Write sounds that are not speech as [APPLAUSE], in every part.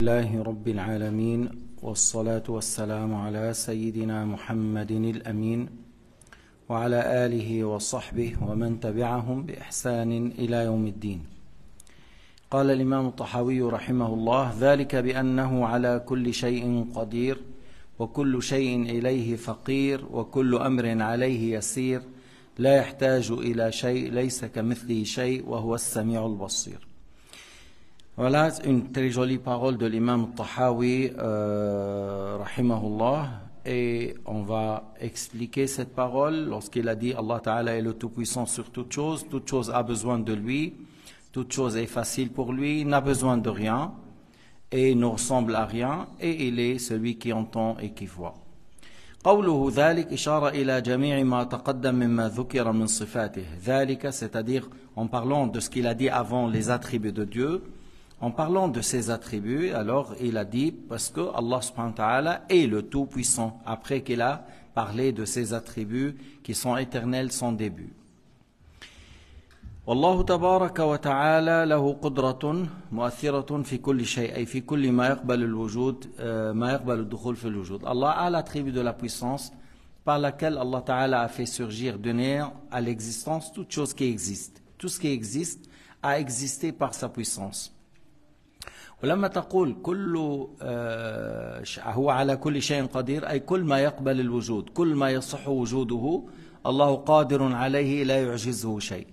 الله رب العالمين والصلاة والسلام على سيدنا محمد الأمين وعلى آله وصحبه ومن تبعهم بإحسان إلى يوم الدين قال الإمام الطحاوي رحمه الله ذلك بأنه على كل شيء قدير وكل شيء إليه فقير وكل أمر عليه يسير لا يحتاج إلى شيء ليس كمثله شيء وهو السميع البصير Voilà une très jolie parole de l'imam Tahawi, euh, rahimahullah, et on va expliquer cette parole lorsqu'il a dit Allah Ta'ala est le Tout-Puissant sur toute chose, toute chose a besoin de lui, toute chose est facile pour lui, n'a besoin de rien, et ne ressemble à rien, et il est celui qui entend et qui voit. c'est-à-dire en parlant de ce qu'il a dit avant les attributs de Dieu en parlant de ses attributs, alors il a dit parce que Allah subhanahu wa est le Tout-Puissant, après qu'il a parlé de ses attributs qui sont éternels sans début. Allah تبارك a l'attribut de la puissance par laquelle Allah Ta'ala a fait surgir de à l'existence toute chose qui existe tout ce qui existe a existé par sa puissance ولما تقول كل هو على كل شيء قدير أي كل ما يقبل الوجود كل ما وجوده الله قادر عليه لا يعجزه شيء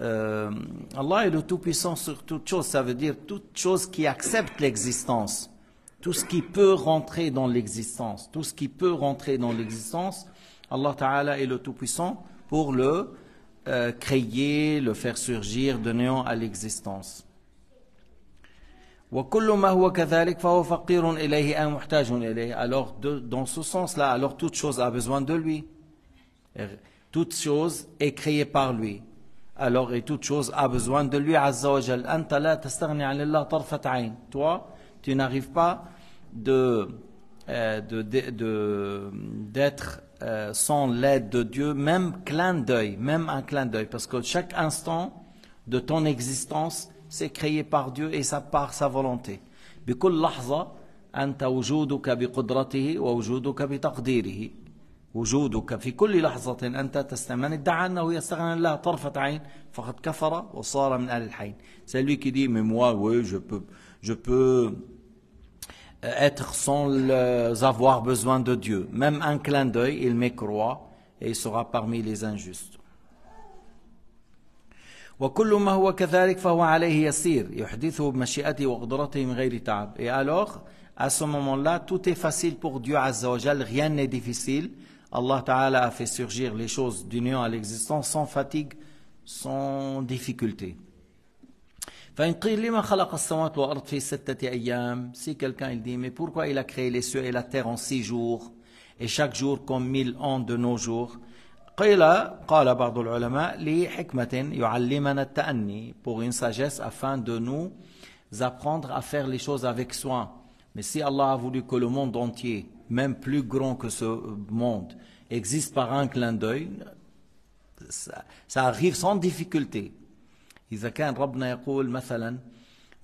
est le Tout-Puissant sur toute chose, ça veut dire toute chose qui accepte l'existence, tout ce qui peut rentrer dans l'existence, tout ce qui peut rentrer dans l'existence, Allah Ta'ala est le Tout-Puissant pour le euh, créer, le faire surgir, de néant à l'existence. Alors, dans ce sens-là, alors toute chose a besoin de lui. Er, toute chose est créée par lui. Alors, et toute chose a besoin de lui, Toi, tu n'arrives pas de, euh, d'être euh, sans l'aide de Dieu, même clin d'œil, même un clin d'œil. Parce que chaque instant de ton existence, c'est créé par Dieu et ça part sa volonté. بكل لحظة أنت وجودك بقدرته ووجودك بتقديره وجودك في كل لحظة أنت تستمع من ادعى أنه يستغنى الله طرفة عين فقد كفر وصار من أهل الحين celui qui dit mais moi oui je peux je peux euh, être sans avoir besoin de Dieu même un clin d'œil il m'est croit et il sera parmi les injustes et alors à ce moment-là tout est facile pour Dieu Azza wa Jal rien n'est difficile Allah Ta'ala a fait surgir les choses d'union à l'existence sans fatigue sans difficulté si quelqu'un dit mais pourquoi il a créé les cieux et la terre en six jours et chaque jour comme mille ans de nos jours قيل قال بعض العلماء لحكمة يعلمنا التأني pour une sagesse afin de nous apprendre à faire les choses avec soin. Mais si Allah a voulu que le monde entier, même plus grand que ce monde, existe par un clin d'œil, ça, ça arrive sans difficulté. إذا كان ربنا يقول مثلا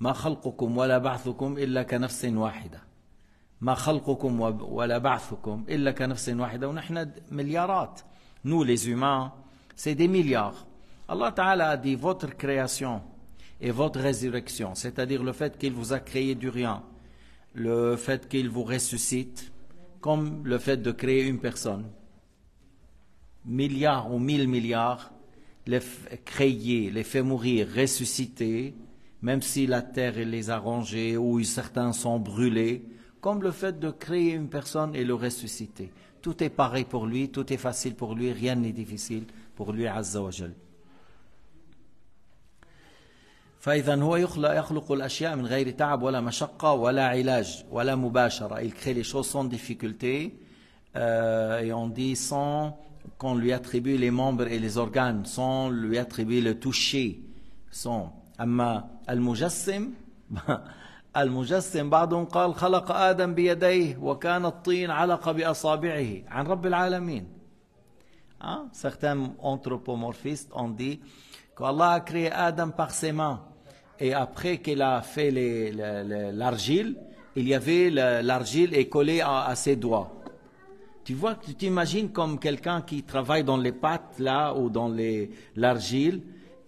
ما خلقكم ولا بعثكم إلا كنفس واحدة ما خلقكم ولا بعثكم إلا كنفس واحدة ونحن مليارات nous les humains, c'est des milliards. Allah Ta'ala a dit votre création et votre résurrection, c'est-à-dire le fait qu'il vous a créé du rien, le fait qu'il vous ressuscite, comme le fait de créer une personne. Milliards ou mille milliards, les créer, les faire mourir, ressusciter, même si la terre les a rangés ou certains sont brûlés, comme le fait de créer une personne et le ressusciter. Tout est pareil pour lui, tout est facile pour lui, rien n'est difficile pour lui, Azza هو يخلق, من غير تعب ولا ولا Il crée les choses sans difficulté euh, et on dit sans qu'on lui attribue les membres et les organes, sans lui attribuer le toucher, sans. أما المجسم [LAUGHS] بعضهم قال خلق بيديه وكان الطين علق hein? Certains anthropomorphistes ont dit qu'Allah a créé Adam par ses mains et après qu'il a fait l'argile, il y avait l'argile collée à, ses doigts. Tu vois, tu t'imagines comme quelqu'un qui travaille dans les pattes là ou dans l'argile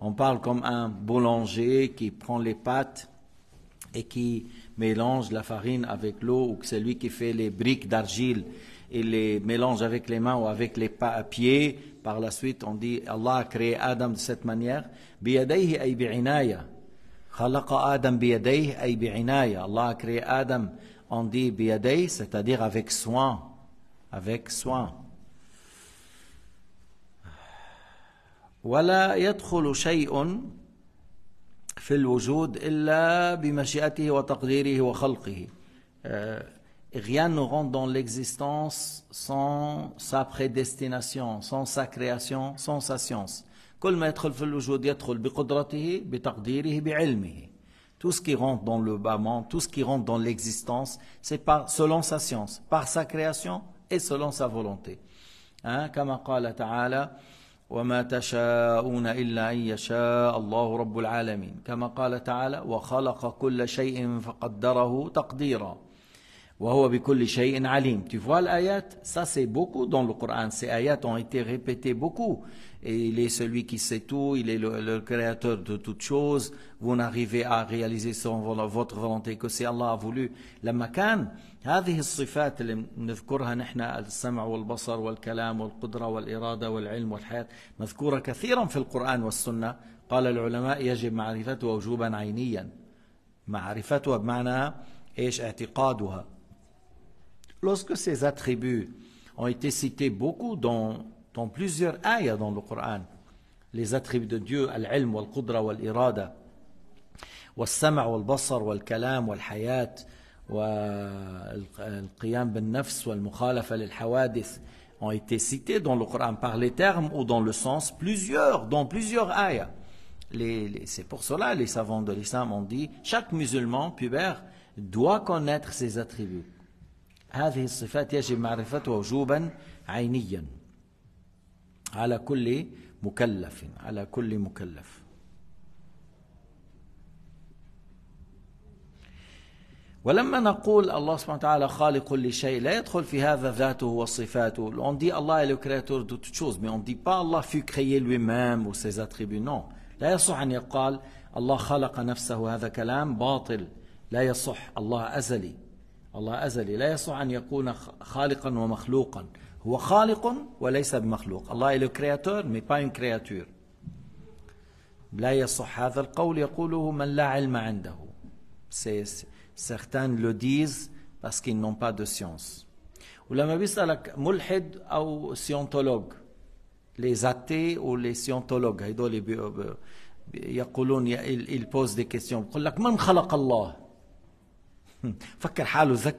On parle comme un boulanger qui prend les pâtes et qui mélange la farine avec l'eau, ou que c'est qui fait les briques d'argile et les mélange avec les mains ou avec les pieds. Par la suite, on dit Allah a créé Adam de cette manière. Allah a créé Adam, on dit c'est-à-dire avec soin, avec soin. ولا euh, rien ne rentre dans l'existence sans sa prédestination, sans sa création, sans sa science. Tout ce qui rentre dans le bâment, tout ce qui rentre dans l'existence, c'est par, selon sa science, par sa création et selon sa volonté. Hein? وما تشاءون إلا أن يشاء الله رب العالمين كما قال تعالى وخلق كل شيء فقدره تقديرا Tu vois l'ayat Ça, c'est beaucoup dans le Coran. Ces ayats ont été répétés beaucoup. Et il est celui qui sait tout, il est le, le créateur de toutes choses. Vous n'arrivez à réaliser son, votre volonté que si Allah a voulu. لما كان هذه الصفات اللي نذكرها نحن السمع والبصر والكلام والقدرة والإرادة والعلم والحياة مذكورة كثيرا في القرآن والسنة قال العلماء يجب معرفتها وجوبا عينيا معرفتها بمعنى ايش اعتقادها Lorsque ces attributs ont été cités beaucoup dans, plusieurs ayats dans le Coran, les attributs de Dieu, al-ilm, al qudra al irada al sama al kalam hayat bin-nafs, al ont été cités dans le Coran par les termes ou dans le sens plusieurs, dans plusieurs ayats. Les, c'est pour cela les savants de l'islam ont dit chaque musulman pubère doit connaître ces attributs. هذه الصفات يجب معرفتها وجوبا عينيا على كل مكلف على كل مكلف ولما نقول الله سبحانه وتعالى خالق كل شيء لا يدخل في هذا ذاته وصفاته on dit Allah est le créateur de toutes choses mais on dit pas Allah fut créé lui-même ou ses attributs non لا يصح أن يقال الله خلق نفسه هذا كلام باطل لا يصح الله أزلي الله أزلي لا يصح أن يكون خالقا ومخلوقا هو خالق وليس بمخلوق الله est كرياتور مي باين كرياتور لا يصح هذا القول يقوله من لا علم عنده سيختان le disent parce qu'ils n'ont با دو سيونس ولما بيسألك ملحد أو سيونتولوج لي زاتي أو لي سيونتولوج هدول يقولون يل بوز دي كيستيون بقول لك من خلق الله Hmm.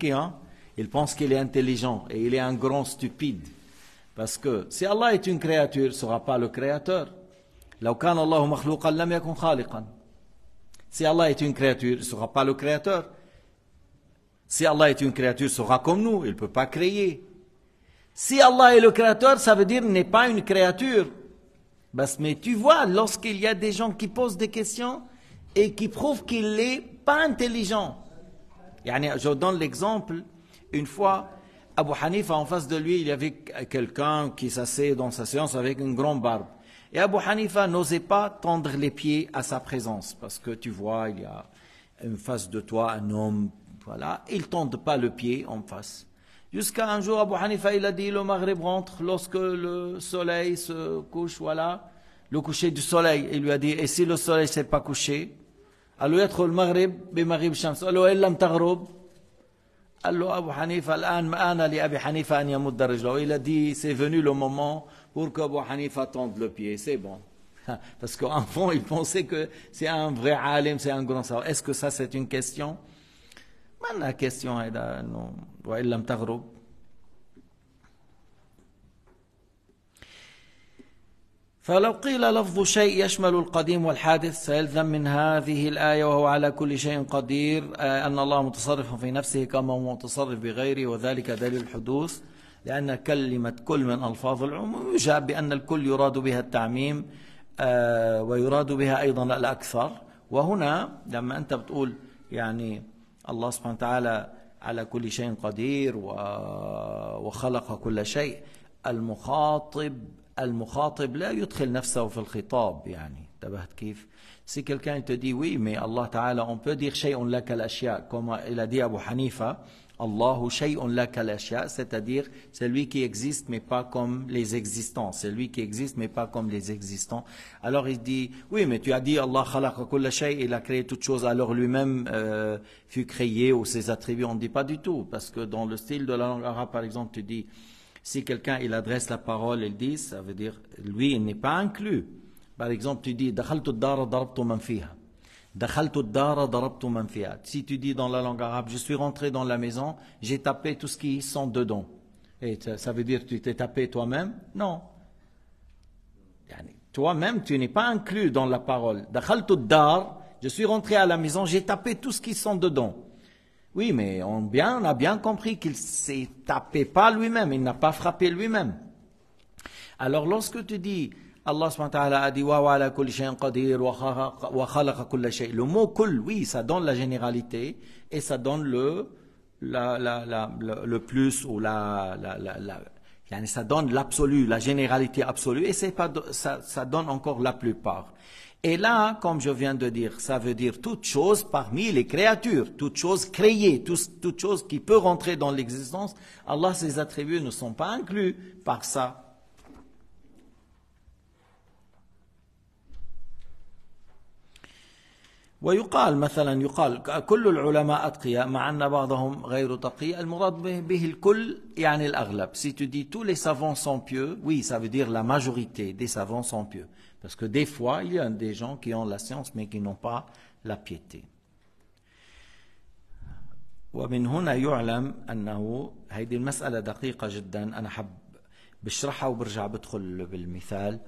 Hein, il pense qu'il est intelligent et il est un grand stupide parce que si Allah est une créature il sera pas le créateur si Allah est une créature il sera pas le créateur si Allah est une créature il sera comme nous il peut pas créer si Allah est le créateur ça veut dire n'est pas une créature mais tu vois, lorsqu'il y a des gens qui posent des questions et qui prouvent qu'il n'est pas intelligent, je donne l'exemple, une fois, Abu Hanifa, en face de lui, il y avait quelqu'un qui s'assied dans sa séance avec une grande barbe. Et Abu Hanifa n'osait pas tendre les pieds à sa présence, parce que tu vois, il y a en face de toi un homme, voilà, il ne pas le pied en face. Jusqu'à un jour, Abu Hanifa, il a dit, le Maghreb rentre lorsque le soleil se couche, voilà, le coucher du soleil. Il lui a dit, et si le soleil s'est pas couché il a dit c'est venu le moment pour que Abu Hanifa tende le pied c'est bon parce qu'en [LAUGHS] fond il pensait que c'est un vrai alim c'est un grand savant est-ce que ça c'est une question ما la question هذا إنه وإن لم فلو قيل لفظ شيء يشمل القديم والحادث سيلزم من هذه الآية وهو على كل شيء قدير آه، أن الله متصرف في نفسه كما هو متصرف بغيره وذلك دليل الحدوث لأن كلمة كل من ألفاظ العموم يجاب بأن الكل يراد بها التعميم آه، ويراد بها أيضا الأكثر وهنا لما أنت بتقول يعني الله سبحانه وتعالى على كل شيء قدير وخلق كل شيء المخاطب Si quelqu'un te dit oui, mais Allah Ta'ala, on peut dire comme il a dit Abu Hanifa, cest c'est-à-dire celui qui existe mais pas comme les existants, C'est lui qui existe mais pas comme les existants. Alors il dit oui, mais tu as dit Allah khalaqa kulla shay, il a créé toute chose, alors lui-même euh, fut créé ou ses attributs, on ne dit pas du tout, parce que dans le style de la langue arabe par exemple, tu dis si quelqu'un il adresse la parole, il dit, ça veut dire, lui, il n'est pas inclus. Par exemple, tu dis, Si tu dis dans la langue arabe, je suis rentré dans la maison, j'ai tapé tout ce qui sont dedans. Et ça veut dire, tu t'es tapé toi-même Non. Toi-même, tu n'es pas inclus dans la parole. je suis rentré à la maison, j'ai tapé tout ce qui sont dedans. Oui, mais on, bien, on a bien compris qu'il ne s'est tapé pas lui-même, il n'a pas frappé lui-même. Alors lorsque tu dis, Allah a dit, le mot kul, oui, ça donne la généralité et ça donne le, le plus ou la, ça donne l'absolu, la généralité absolue et ça, ça donne encore la plupart. Et là, comme je viens de dire, ça veut dire toute chose parmi les créatures, toute chose créée, toute chose qui peut rentrer dans l'existence. Allah, ses attributs ne sont pas inclus par ça. ويقال مثلا يقال كل العلماء أتقياء مع بعضهم غير تقي به الكل يعني si tu dis tous les savants sont pieux oui ça veut dire la majorité des savants sont pieux parce que des fois, il y a des gens qui ont la science mais qui n'ont pas la piété. ومن هنا يعلم انه هيدي المساله دقيقه جدا انا حب بشرحها وبرجع بدخل بالمثال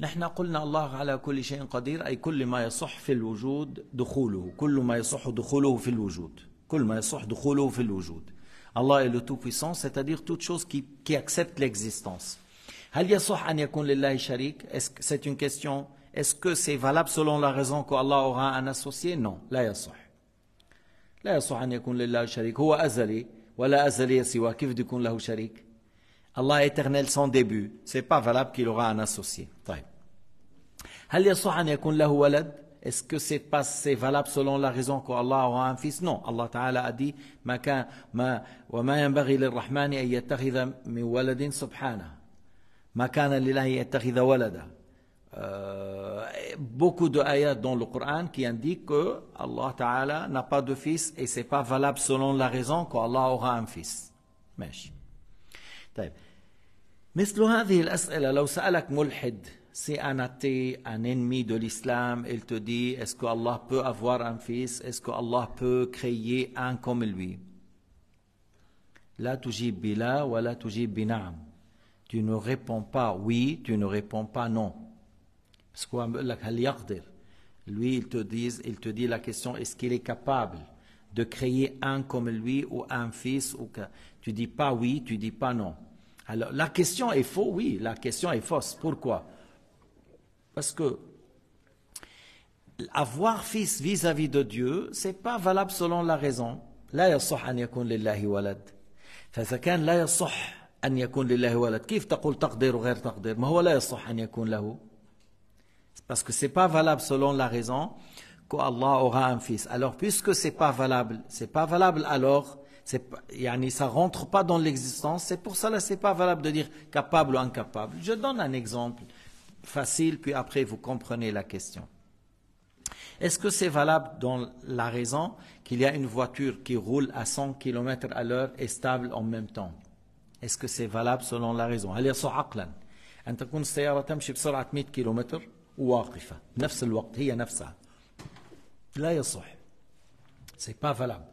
نحن قلنا الله على كل شيء قدير اي كل ما يصح في الوجود دخوله كل ما يصح دخوله في الوجود كل ما يصح دخوله في الوجود الله est le Tout-Puissant, c'est-à-dire toute chose qui, qui accepte l'existence. Hal sah an yakun lillahi sharik C'est une question. Est-ce que c'est valable selon la raison Allah aura un associé Non. La yasuh. La sah an yakun lillahi sharik. Huwa azali. la azali yasiwa. Kif dukun lahu sharik Allah éternel sans début. C'est pas valable qu'il aura un associé. Hal sah an yakun lahu walad est-ce que c'est pas c'est valable selon la raison Allah aura un fils Non, Allah Ta'ala a dit ma kan ma wa ma yanbaghi lir-rahmani ay yattakhidha min waladin subhanahu. Il y a Beaucoup de dans le Coran qui indiquent que Allah n'a pas de fils et c'est pas valable selon la raison qu'Allah aura un fils. Mais طيب. un athée, un ennemi de l'islam, il te dit est-ce qu'Allah peut avoir un fils Est-ce qu'Allah peut créer un comme lui La tu ne réponds pas oui, tu ne réponds pas non. Parce que lui, il te dit, il te dit la question, est-ce qu'il est capable de créer un comme lui ou un fils tu ne Tu dis pas oui, tu dis pas non. Alors, la question est fausse, oui, la question est fausse. Pourquoi Parce que avoir fils vis-à-vis de Dieu, ce n'est pas valable selon la raison parce que c'est pas valable selon la raison qu'Allah aura un fils alors puisque c'est pas valable c'est pas valable alors c'est yani ça rentre pas dans l'existence c'est pour cela c'est pas valable de dire capable ou incapable je donne un exemple facile puis après vous comprenez la question est-ce que c'est valable dans la raison qu'il y a une voiture qui roule à 100 km à l'heure et stable en même temps اسكو سي فالاب سولون لا ريزون هل يصح عقلا أن تكون السيارة تمشي بسرعة 100 كيلومتر وواقفة نفس الوقت هي نفسها لا يصح سي با فالاب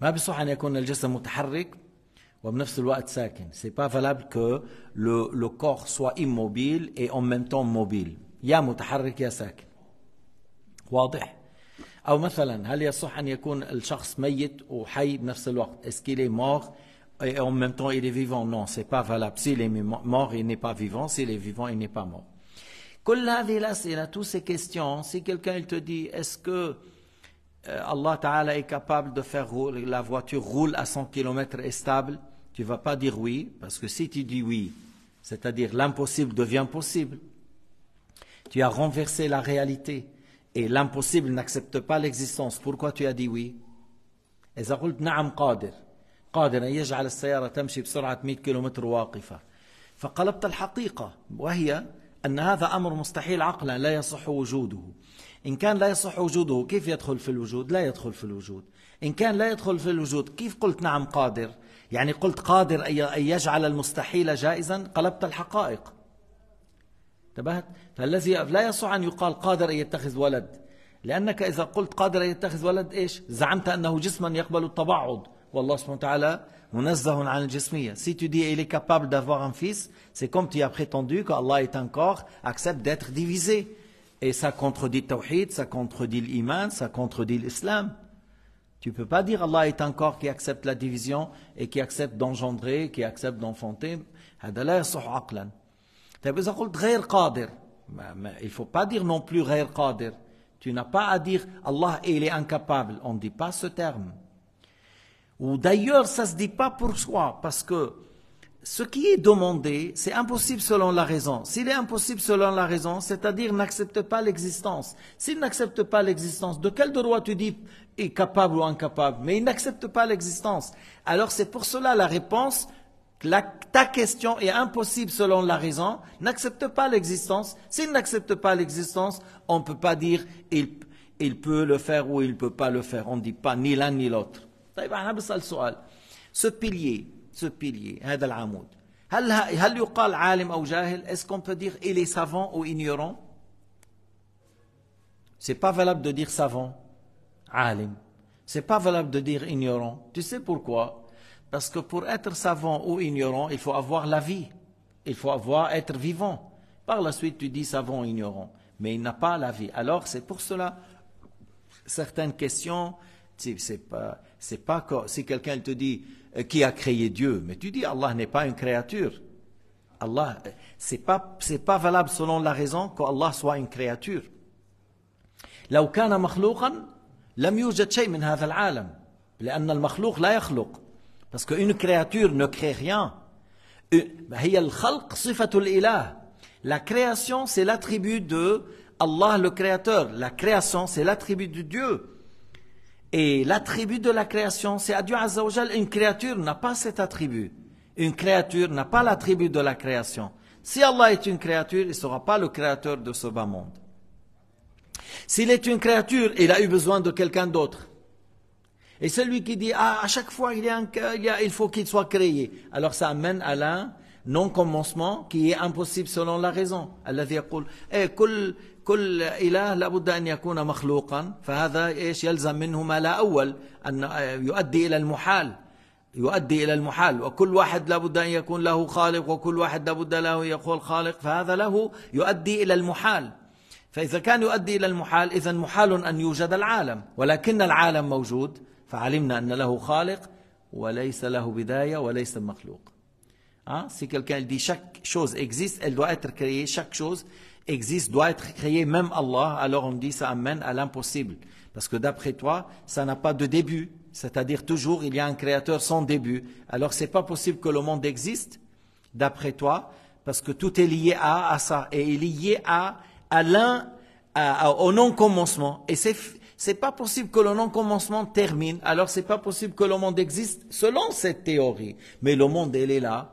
ما بيصح أن يكون الجسم متحرك وبنفس الوقت ساكن سي با فالاب كو لو لو كور سوا ايموبيل et en même temps mobile يا متحرك يا ساكن واضح أو مثلا هل يصح أن يكون الشخص ميت وحي بنفس الوقت اسكيلي مور et en même temps il est vivant. Non, c'est pas valable. S'il est mort, il n'est pas vivant. S'il est vivant, il n'est pas mort. a toutes ces questions, si quelqu'un te dit, est-ce que euh, Allah Ta'ala est capable de faire rouler, la voiture roule à 100 km et stable, tu vas pas dire oui, parce que si tu dis oui, c'est-à-dire l'impossible devient possible. Tu as renversé la réalité et l'impossible n'accepte pas l'existence. Pourquoi tu as dit oui? قادر أن يجعل السيارة تمشي بسرعة 100 كيلومتر واقفة فقلبت الحقيقة وهي أن هذا أمر مستحيل عقلا لا يصح وجوده إن كان لا يصح وجوده كيف يدخل في الوجود لا يدخل في الوجود إن كان لا يدخل في الوجود كيف قلت نعم قادر يعني قلت قادر أن يجعل المستحيل جائزا قلبت الحقائق انتبهت فالذي لا يصح أن يقال قادر أن يتخذ ولد لأنك إذا قلت قادر أن يتخذ ولد إيش زعمت أنه جسما يقبل التبعض si tu dis il est capable d'avoir un fils, c'est comme tu as prétendu qu'Allah est un corps, accepte d'être divisé. Et ça contredit le tawhid, ça contredit l'iman, ça contredit l'islam. Tu ne peux pas dire Allah est un corps qui accepte la division et qui accepte d'engendrer, qui accepte d'enfanter. Bah, il ne faut pas dire non plus Tu n'as pas à dire Allah il est incapable. On ne dit pas ce terme. Ou d'ailleurs, ça ne se dit pas pour soi, parce que ce qui est demandé, c'est impossible selon la raison. S'il est impossible selon la raison, c'est-à-dire n'accepte pas l'existence. S'il n'accepte pas l'existence, de quel droit tu dis est capable ou incapable Mais il n'accepte pas l'existence. Alors c'est pour cela la réponse, ta question est impossible selon la raison, n'accepte pas l'existence. S'il n'accepte pas l'existence, on ne peut pas dire il, il peut le faire ou il ne peut pas le faire. On ne dit pas ni l'un ni l'autre. Ce pilier, ce pilier, est Est-ce qu'on peut dire il est savant ou ignorant? C'est pas valable de dire savant, alim. C'est pas valable de dire ignorant. Tu sais pourquoi? Parce que pour être savant ou ignorant, il faut avoir la vie. Il faut avoir être vivant. Par la suite, tu dis savant ou ignorant, mais il n'a pas la vie. Alors c'est pour cela certaines questions, c'est pas c'est pas que, si quelqu'un te dit euh, qui a créé Dieu, mais tu dis Allah n'est pas une créature. Allah, euh, c'est pas, c'est pas valable selon la raison qu'Allah soit une créature. لو كان مخلوقا لم يوجد شيء من هذا العالم المخلوق لا يخلق parce qu'une créature ne crée rien euh, bah, la création c'est l'attribut de Allah le créateur la création c'est l'attribut de Dieu et l'attribut de la création, c'est à Dieu Azzawajal. Une créature n'a pas cet attribut. Une créature n'a pas l'attribut de la création. Si Allah est une créature, il ne sera pas le créateur de ce bas monde. S'il est une créature, il a eu besoin de quelqu'un d'autre. Et celui qui dit, ah, à chaque fois, il, y a il, il faut qu'il soit créé. Alors ça amène à l'un. non-commencement qui est impossible selon la raison الذي يقول اي كل كل إله لابد أن يكون مخلوقا فهذا إيش يلزم منه ما لا أول أن آه، يؤدي إلى المحال يؤدي إلى المحال وكل واحد لابد أن يكون له خالق وكل واحد لابد له يقول خالق فهذا له يؤدي إلى المحال فإذا كان يؤدي إلى المحال إذا محال أن يوجد العالم ولكن العالم موجود فعلمنا أن له خالق وليس له بداية وليس مخلوق Hein? Si quelqu'un dit chaque chose existe, elle doit être créée, chaque chose existe, doit être créée, même Allah, alors on dit ça amène à l'impossible. Parce que d'après toi, ça n'a pas de début. C'est-à-dire toujours il y a un créateur sans début. Alors ce n'est pas possible que le monde existe, d'après toi, parce que tout est lié à, à ça. Et est lié à, à l'un, au non-commencement. Et c'est, c'est pas possible que le non-commencement termine. Alors c'est pas possible que le monde existe selon cette théorie. Mais le monde, elle est là.